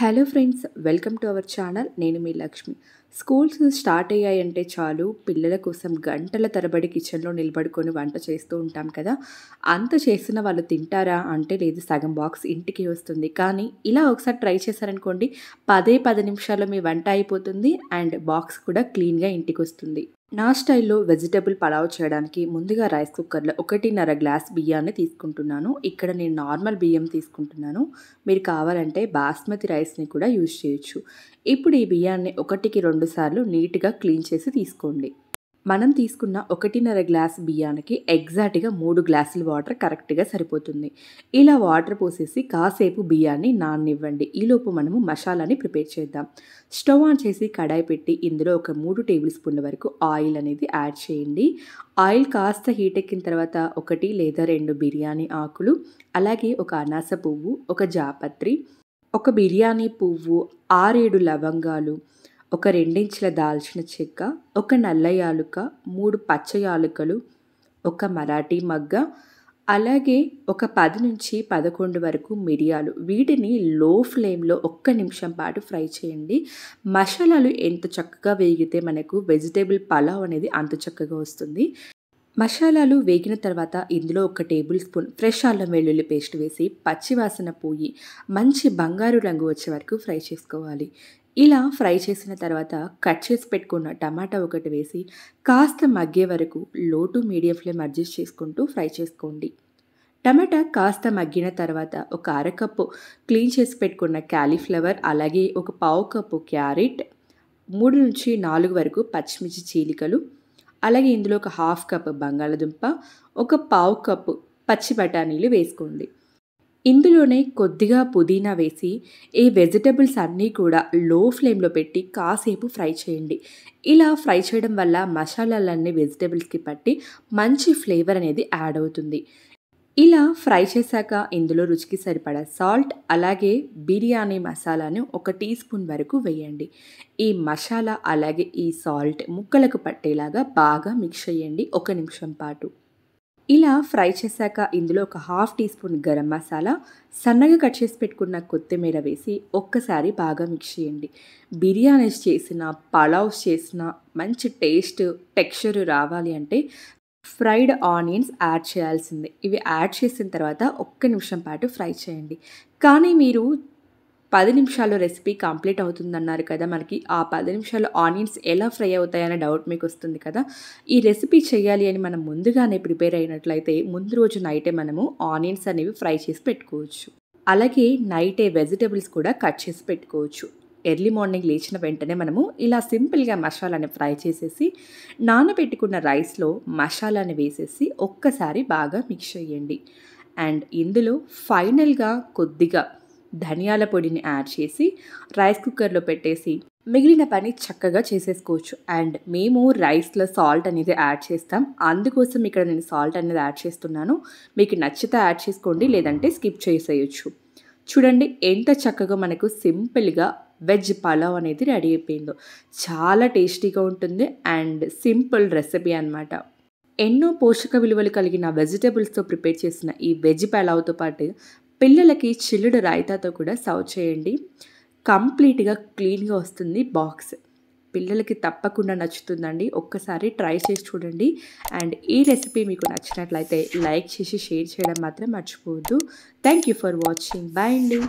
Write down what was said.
hello friends welcome to our channel నేను మీ Lakshmi schools start అయ్యాయంటే చాలు పిల్లల కోసం గంటల తరబడి కిచెన్లో నిలబడుకొని వంట చేస్తూ ఉంటాం కదా అంత చేసిన వాళ్ళు తింటారా అంటే లేదు సగం బాక్స్ ఇంటికి వస్తుంది కానీ ఇలా ఒకసారి ట్రై చేశారనుకోండి పదే పది నిమిషాల్లో మీ వంట అయిపోతుంది అండ్ బాక్స్ కూడా క్లీన్గా ఇంటికి వస్తుంది నా స్టైల్లో వెజిటబుల్ పలావ్ చేయడానికి ముందుగా రైస్ కుక్కర్లో ఒకటిన్నర గ్లాస్ బియ్యాన్ని తీసుకుంటున్నాను ఇక్కడ నేను నార్మల్ బియ్యం తీసుకుంటున్నాను మీరు కావాలంటే బాస్మతి రైస్ని కూడా యూజ్ చేయొచ్చు ఇప్పుడు ఈ బియ్యాన్ని ఒకటికి రెండు సార్లు నీట్గా క్లీన్ చేసి తీసుకోండి మనం తీసుకున్న ఒకటిన్నర గ్లాస్ బియ్యానికి ఎగ్జాక్ట్గా మూడు గ్లాసుల వాటర్ కరెక్ట్గా సరిపోతుంది ఇలా వాటర్ పోసేసి కాసేపు బియ్యాన్ని నాన్నివ్వండి ఈలోపు మనము మసాలాని ప్రిపేర్ చేద్దాం స్టవ్ ఆన్ చేసి కడాయి పెట్టి ఇందులో ఒక మూడు టేబుల్ స్పూన్ల వరకు ఆయిల్ అనేది యాడ్ చేయండి ఆయిల్ కాస్త హీట్ ఎక్కిన తర్వాత ఒకటి లేదా రెండు బిర్యానీ ఆకులు అలాగే ఒక అనాస పువ్వు ఒక జాపత్రి ఒక బిర్యానీ పువ్వు ఆరేడు లవంగాలు ఒక రెండించుల దాల్చిన చెక్క ఒక నల్ల యాలుక మూడు పచ్చ యాలుకలు ఒక మరాఠీ మగ్గ అలాగే ఒక పది నుంచి పదకొండు వరకు మిరియాలు వీటిని లో ఫ్లేమ్లో ఒక్క నిమిషం పాటు ఫ్రై చేయండి మసాలాలు ఎంత చక్కగా వేగితే మనకు వెజిటేబుల్ పలావ్ అనేది అంత చక్కగా వస్తుంది మసాలాలు వేగిన తర్వాత ఇందులో ఒక టేబుల్ స్పూన్ ఫ్రెష్ అల్లం వెల్లుల్లి పేస్ట్ వేసి పచ్చివాసన పోయి మంచి బంగారు రంగు వచ్చే వరకు ఫ్రై చేసుకోవాలి ఇలా ఫ్రై చేసిన తర్వాత కట్ చేసి పెట్టుకున్న టమాటా ఒకటి వేసి కాస్త మగ్గే వరకు లోటు మీడియం ఫ్లేమ్ అడ్జస్ట్ చేసుకుంటూ ఫ్రై చేసుకోండి టమాటా కాస్త మగ్గిన తర్వాత ఒక అరకప్పు క్లీన్ చేసి పెట్టుకున్న క్యాలీఫ్లవర్ అలాగే ఒక పావు కప్పు క్యారెట్ మూడు నుంచి నాలుగు వరకు పచ్చిమిర్చి చీలికలు అలాగే ఇందులో ఒక హాఫ్ కప్ బంగాళదుంప ఒక పావు కప్పు పచ్చి బఠానీలు వేసుకోండి ఇందులోనే కొద్దిగా పుదీనా వేసి ఈ వెజిటబుల్స్ అన్నీ కూడా లో ఫ్లేమ్లో పెట్టి కాసేపు ఫ్రై చేయండి ఇలా ఫ్రై చేయడం వల్ల మసాలాలన్నీ వెజిటబుల్స్కి పట్టి మంచి ఫ్లేవర్ అనేది యాడ్ అవుతుంది ఇలా ఫ్రై చేశాక ఇందులో రుచికి సరిపడా సాల్ట్ అలాగే బిర్యానీ మసాలాను ఒక టీ స్పూన్ వరకు వేయండి ఈ మసాలా అలాగే ఈ సాల్ట్ ముక్కలకు పట్టేలాగా బాగా మిక్స్ చేయండి ఒక నిమిషం పాటు ఇలా ఫ్రై చేశాక ఇందులో ఒక half teaspoon garam masala సన్నగా కట్ చేసి పెట్టుకున్న కొత్తిమీర వేసి ఒక్కసారి బాగా మిక్స్ చేయండి బిర్యానీస్ చేసిన పలావ్స్ చేసిన మంచి టేస్ట్ టెక్స్చర్ రావాలి అంటే ఫ్రైడ్ ఆనియన్స్ యాడ్ చేయాల్సిందే ఇవి యాడ్ చేసిన తర్వాత ఒక్క నిమిషం పాటు ఫ్రై చేయండి కానీ మీరు పది నిమిషాల్లో రెసిపీ కంప్లీట్ అవుతుందన్నారు కదా మనకి ఆ పది నిమిషాల్లో ఆనియన్స్ ఎలా ఫ్రై అవుతాయనే డౌట్ మీకు వస్తుంది కదా ఈ రెసిపీ చేయాలి అని మనం ముందుగానే ప్రిపేర్ అయినట్లయితే ముందు రోజు నైటే మనము ఆనియన్స్ అనేవి ఫ్రై చేసి పెట్టుకోవచ్చు అలాగే నైటే వెజిటేబుల్స్ కూడా కట్ చేసి పెట్టుకోవచ్చు ఎర్లీ మార్నింగ్ లేచిన వెంటనే మనము ఇలా సింపుల్గా మసాలాని ఫ్రై చేసేసి నానబెట్టుకున్న రైస్లో మసాలాని వేసేసి ఒక్కసారి బాగా మిక్స్ చేయండి అండ్ ఇందులో ఫైనల్గా కొద్దిగా ధనియాల పొడిని యాడ్ చేసి రైస్ కుక్కర్లో పెట్టేసి మిగిలిన పని చక్కగా చేసేసుకోవచ్చు అండ్ మేము రైస్లో సాల్ట్ అనేది యాడ్ చేస్తాం అందుకోసం ఇక్కడ నేను సాల్ట్ అనేది యాడ్ చేస్తున్నాను మీకు నచ్చితే యాడ్ చేసుకోండి లేదంటే స్కిప్ చేసేయచ్చు చూడండి ఎంత చక్కగా మనకు సింపుల్గా వెజ్ పలావ్ అనేది రెడీ అయిపోయిందో చాలా టేస్టీగా ఉంటుంది అండ్ సింపుల్ రెసిపీ అనమాట ఎన్నో పోషక విలువలు కలిగిన వెజిటేబుల్స్తో ప్రిపేర్ చేసిన ఈ వెజ్ పలావ్తో పాటు పిల్లలకి చిల్లుడు రాయితాతో కూడా సర్వ్ చేయండి కంప్లీట్గా క్లీన్గా వస్తుంది బాక్స్ పిల్లలకి తప్పకుండా నచ్చుతుందండి ఒక్కసారి ట్రై చేసి చూడండి అండ్ ఈ రెసిపీ మీకు నచ్చినట్లయితే లైక్ చేసి షేర్ చేయడం మాత్రం మర్చిపోవద్దు థ్యాంక్ ఫర్ వాచింగ్ బాయ్ అండి